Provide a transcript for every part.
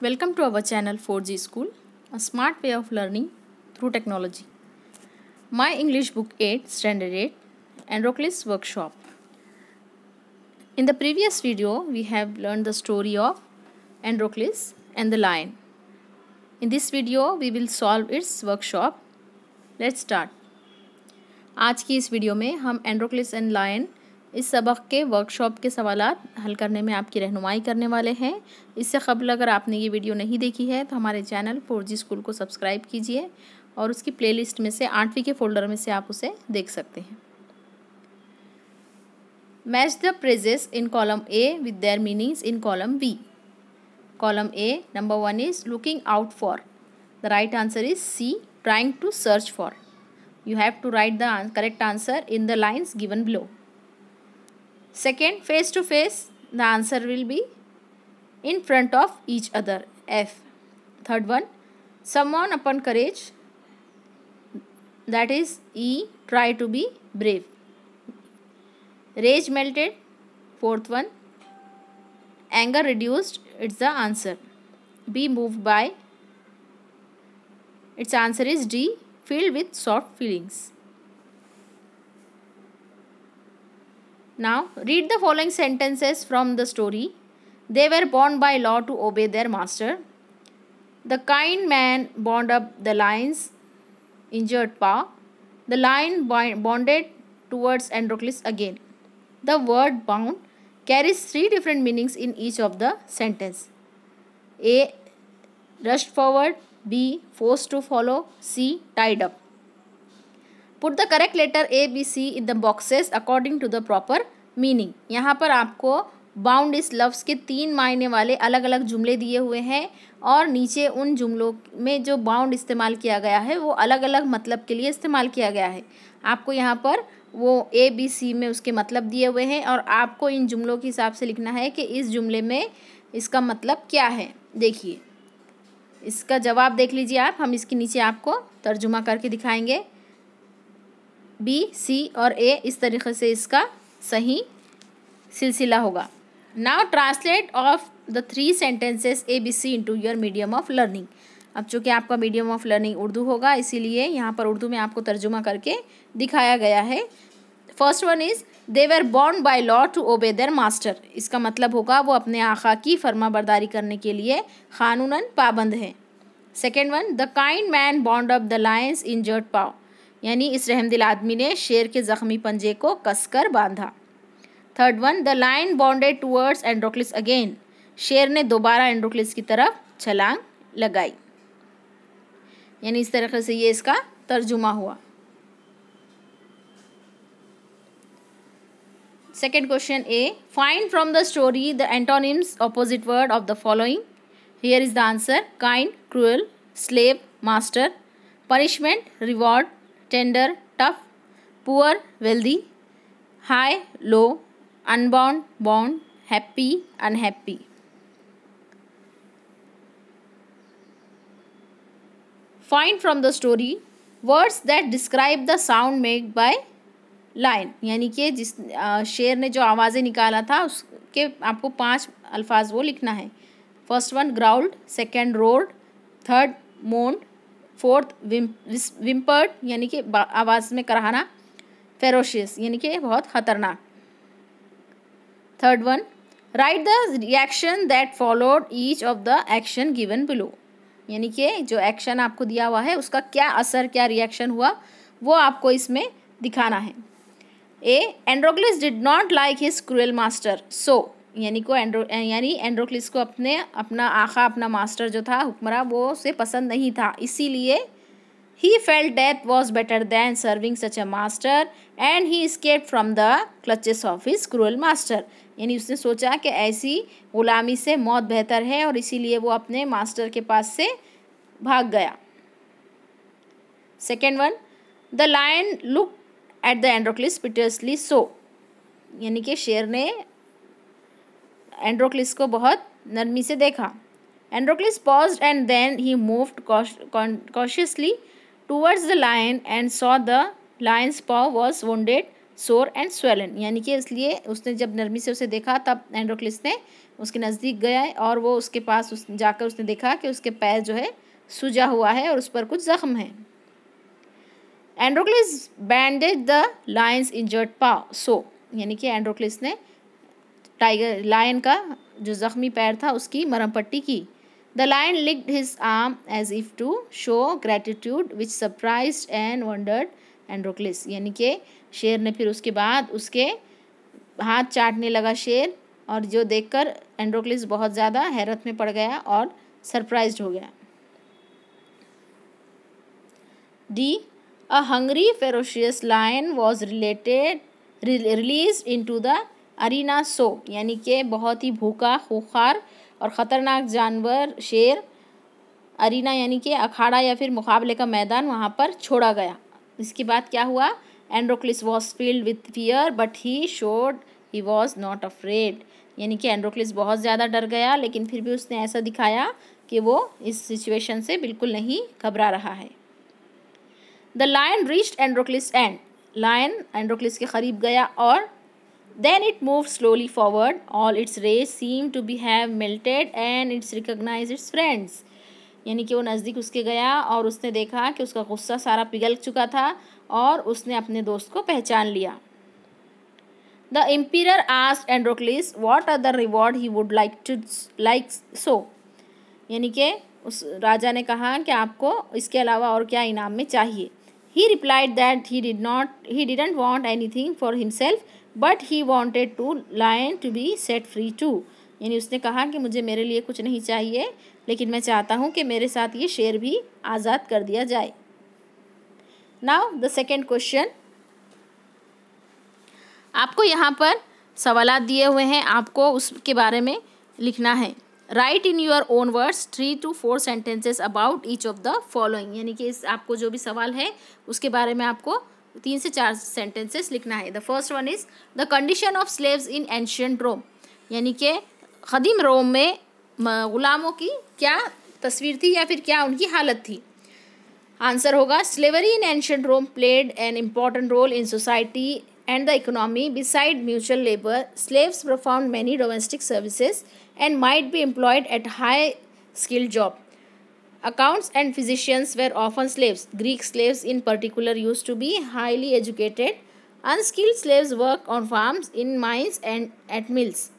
Welcome to our channel 4G School, a smart way of learning through technology. My English Book 8, Standard 8, Androcles Workshop. In the previous video, we have learned the story of Androcles and the lion. In this video, we will solve its workshop. Let's start. आज की इस video में हम Androcles and lion इस सबक के workshop के सवाल हल करने में आपकी रहनुमाई करने वाले हैं इससे कबल अगर आपने ये वीडियो नहीं देखी है तो हमारे चैनल फोर स्कूल को सब्सक्राइब कीजिए और उसकी प्लेलिस्ट में से आठवीं के फोल्डर में से आप उसे देख सकते हैं match the phrases in column A with their meanings in column B column A number one is looking out for the right answer is C trying to search for you have to write the correct answer in the lines given below Second, face to face, the answer will be in front of each other, F. Third one, someone upon courage, that is E, try to be brave. Rage melted, fourth one, anger reduced, it's the answer. Be moved by, its answer is D, filled with soft feelings. Now, read the following sentences from the story. They were bound by law to obey their master. The kind man bound up the lion's injured paw. The lion bonded towards Androclus again. The word bound carries three different meanings in each of the sentence. A. Rushed forward. B. Forced to follow. C. Tied up. Put the correct letter A B C in the boxes according to the proper meaning यहाँ पर आपको bound इस लफ्स के तीन मायने वाले अलग अलग जुमले दिए हुए हैं और नीचे उन जुमलों में जो बाउंड इस्तेमाल किया गया है वो अलग अलग मतलब के लिए इस्तेमाल किया गया है आपको यहाँ पर वो ए बी सी में उसके मतलब दिए हुए हैं और आपको इन जुमलों के हिसाब से लिखना है कि इस जुमले में इसका मतलब क्या है देखिए इसका जवाब देख लीजिए आप हम इसके नीचे आपको तर्जुमा करके दिखाएंगे बी सी और ए इस तरीके से इसका सही सिलसिला होगा now translate of the three sentences A B C into your medium of learning अब चूँकि आपका मीडियम ऑफ लर्निंग उर्दू होगा इसीलिए यहाँ पर उर्दू में आपको तर्जुमा करके दिखाया गया है first one is they bound by law to obey their master इसका मतलब होगा वो अपने आखा की फर्मा बर्दारी करने के लिए कानूनन पाबंद है second one the kind man bound of the lion's injured paw यानी इस रहमदिल आदमी ने शेर के ज़ख्मी पंजे को कसकर बांधा third one the lion bounded towards Androcles again शेर ने दोबारा एंड्रोक्लिस की तरफ छलांग लगाई यानी इस तरह से ये इसका तर्जुमा हुआ second question A find from the story the antonyms opposite word of the following here is the answer kind cruel slave master punishment reward tender tough poor wealthy high low unbound bound happy unhappy find from the story words that describe the sound make by lion यानी कि जिस शेर ने जो आवाज़ें निकाला था उसके आपको पांच अल्फाज वो लिखना है first one growled second roared third moaned fourth whimpered यानी कि आवाज़ में कराहना फेरोशियस यानी कि बहुत खतरनाक third one write the reaction that followed each of the action given below यानी कि जो एक्शन आपको दिया हुआ है उसका क्या असर क्या रिएक्शन हुआ वो आपको इसमें दिखाना है A Androcles did not like his cruel master so यानी को एंड्रो यानी एंड्रोक्लिस को अपने अपना आखा अपना मास्टर जो था हुक्मरा वो उसे पसंद नहीं था इसीलिए he felt death was better than serving such a master and he escaped from the clutches of his cruel master यानी उसने सोचा कि ऐसी गुलामी से मौत बेहतर है और इसीलिए वो अपने मास्टर के पास से भाग गया second one the lion look at the Androcles piteously so यानी कि शेर ने एंड्रोक्लिस को बहुत नरमी से देखा Androcles paused and then he moved cautiously towards the lion and saw the lion's paw was red sore and swollen यानी कि इसलिए उसने जब नरमी से उसे देखा तब एंड्रोक्लिस ने उसके नज़दीक गया और वो उसके पास उस जाकर उसने देखा कि उसके पैर जो है सूजा हुआ है और उस पर कुछ जख्म है Androcles bandage the lion's injured paw so यानी कि एंड्रोक्लिस ने टाइगर लायन का जो ज़ख्मी पैर था उसकी मरम पट्टी की the lion licked his arm as if to show gratitude which surprise and wondered Androcles यानी कि शेर ने फिर उसके बाद उसके हाथ चाटने लगा शेर और जो देखकर एंड्रोक्लिस बहुत ज़्यादा हैरत में पड़ गया और सरप्राइज हो गया the a hungry ferocious lion was related release in to the arena so यानी कि बहुत ही भूखा खुखार और ख़तरनाक जानवर शेर अरीना यानी कि अखाड़ा या फिर मुकाबले का मैदान वहाँ पर छोड़ा गया इसके बाद क्या हुआ Androcles was filled with fear but he showed he was not afraid यानी कि एंड्रोक्लिस बहुत ज़्यादा डर गया लेकिन फिर भी उसने ऐसा दिखाया कि वो इस सिचुएशन से बिल्कुल नहीं घबरा रहा है the lion reached Androcles and lion Androcles के करीब गया और Then it moved slowly forward. All its rays seemed to be have melted and it's recognized its friends. यानी कि वो नज़दीक उसके गया और उसने देखा कि उसका गुस्सा सारा पिघल चुका था और उसने अपने दोस्त को पहचान लिया the emperor asked Androcles what are the reward he would like to like so यानी कि उस राजा ने कहा कि आपको इसके अलावा और क्या इनाम में चाहिए he replied that he did not he didn't want anything for himself but he wanted to lion to be set free too यानी उसने कहा कि मुझे मेरे लिए कुछ नहीं चाहिए लेकिन मैं चाहता हूँ कि मेरे साथ ये शेर भी आज़ाद कर दिया जाए नाउ द सेकेंड क्वेश्चन आपको यहाँ पर सवाल दिए हुए हैं आपको उसके बारे में लिखना है write in your own words three to four sentences about each of the following यानी कि इस आपको जो भी सवाल है उसके बारे में आपको तीन से चार सेंटेंसेस लिखना है the first one is the condition of slaves in ancient Rome यानी कि कदीम रोम में ग़ुलामों की क्या तस्वीर थी या फिर क्या उनकी हालत थी आंसर होगा slavery in ancient Rome played an important role in society and the economy beside mutual labour slaves perform many domestic services and might be employed at high skilled job Accounts and physicians were often slaves. Greek slaves in particular used to be highly educated. Unskilled slaves worked on farms, in mines and at mills.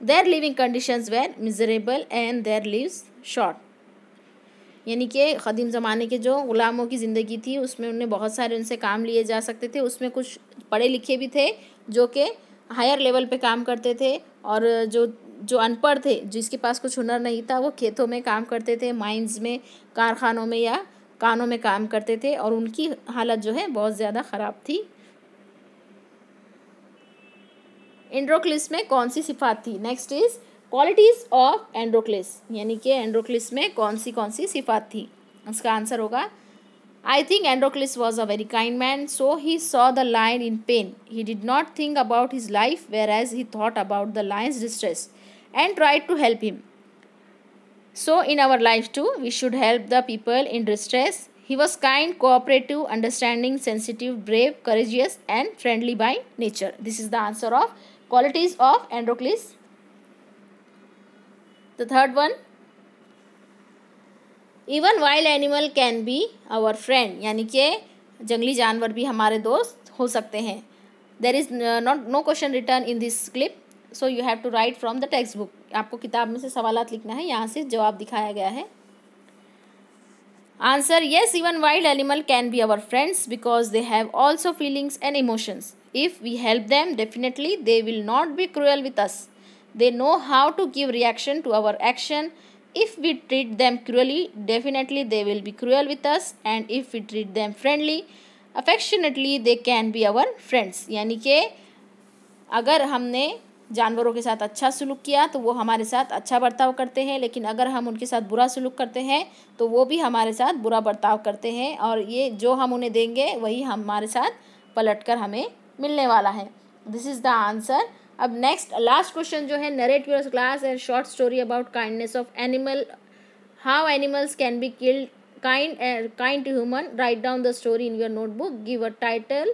Their living conditions were miserable and their lives short. यानी कि क़दीम ज़माने के जो ग़ुलामों की ज़िंदगी थी उसमें उन्हें बहुत सारे उनसे काम लिए जा सकते थे उसमें कुछ पढ़े लिखे भी थे जो कि हायर लेवल पे काम करते थे और जो जो अनपढ़ थे जिसके पास कुछ हुनर नहीं था वो खेतों में काम करते थे माइंस में कारखानों में या कानों में काम करते थे और उनकी हालत जो है बहुत ज़्यादा ख़राब थी एंड्रोक्लिस में कौन सी सिफात थी next is qualities of Androcles यानी कि एंड्रोक्लिस में कौन सी कौन सी सिफात थी उसका आंसर होगा I think Androcles was a very kind man so he saw the lion in pain he did not think about his life whereas he thought about the lion's distress and try to help him. So in our life too, we should help the people in distress. He was kind, cooperative, understanding, sensitive, brave, courageous and friendly by nature. This is the answer of qualities of Androcles. The third one, even wild animal can be our friend yani ke jangli janwar bhi hamare dost ho sakte hain there is not no question written in this clip so you have to write from the text book आपको किताब में से सवाल लिखना है यहाँ से जवाब दिखाया गया है answer yes even wild animal can be our friends because they have also feelings and emotions if we help them definitely they will not be cruel with us they know how to give reaction to our action If we treat them cruelly, definitely they will be cruel with us. And if we treat them friendly, affectionately, they can be our friends. यानी कि अगर हमने जानवरों के साथ अच्छा सलूक किया तो वो हमारे साथ अच्छा बर्ताव करते हैं लेकिन अगर हम उनके साथ बुरा सलूक करते हैं तो वो भी हमारे साथ बुरा बर्ताव करते हैं और ये जो हम उन्हें देंगे वही हमारे साथ पलट कर हमें मिलने वाला है दिस इज़ द आंसर अब नेक्स्ट लास्ट क्वेश्चन जो है narrate your class and short story about kindness of animal how animals can be killed kind kind to human write down the story in your notebook give a title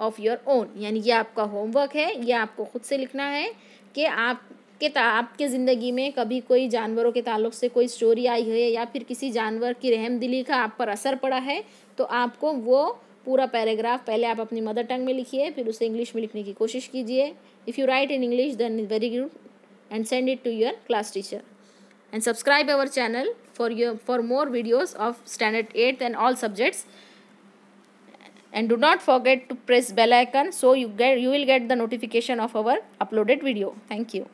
of your own यानी ये आपका homework है ये आपको खुद से लिखना है कि आप के आपके ज़िंदगी में कभी कोई जानवरों के ताल्लुक से कोई स्टोरी आई है या फिर किसी जानवर की रहम दिली का आप पर असर पड़ा है तो आपको वो पूरा पैराग्राफ पहले आप अपनी मदर टंग में लिखिए फिर उसे इंग्लिश में लिखने की कोशिश कीजिए if you write in English then is very good and send it to your class teacher and subscribe our channel for your for more videos of standard eight and all subjects and do not forget to press bell icon so you get you will get the notification of our uploaded video thank you